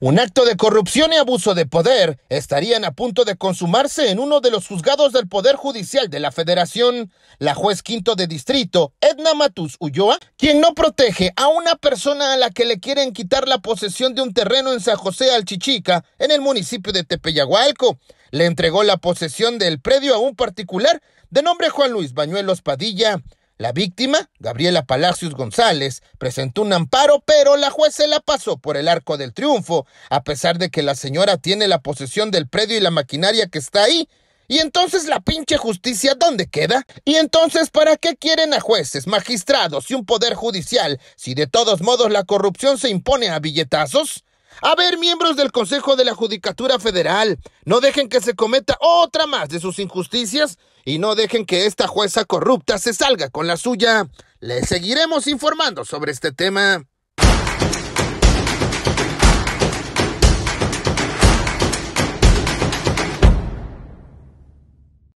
Un acto de corrupción y abuso de poder estarían a punto de consumarse en uno de los juzgados del Poder Judicial de la Federación. La juez quinto de distrito, Edna Matus Ulloa, quien no protege a una persona a la que le quieren quitar la posesión de un terreno en San José Alchichica, en el municipio de Tepeyagualco, le entregó la posesión del predio a un particular de nombre Juan Luis Bañuelos Padilla. La víctima, Gabriela Palacios González, presentó un amparo, pero la juez se la pasó por el arco del triunfo, a pesar de que la señora tiene la posesión del predio y la maquinaria que está ahí. Y entonces la pinche justicia, ¿dónde queda? Y entonces, ¿para qué quieren a jueces, magistrados y un poder judicial si de todos modos la corrupción se impone a billetazos? A ver, miembros del Consejo de la Judicatura Federal, no dejen que se cometa otra más de sus injusticias y no dejen que esta jueza corrupta se salga con la suya. Les seguiremos informando sobre este tema.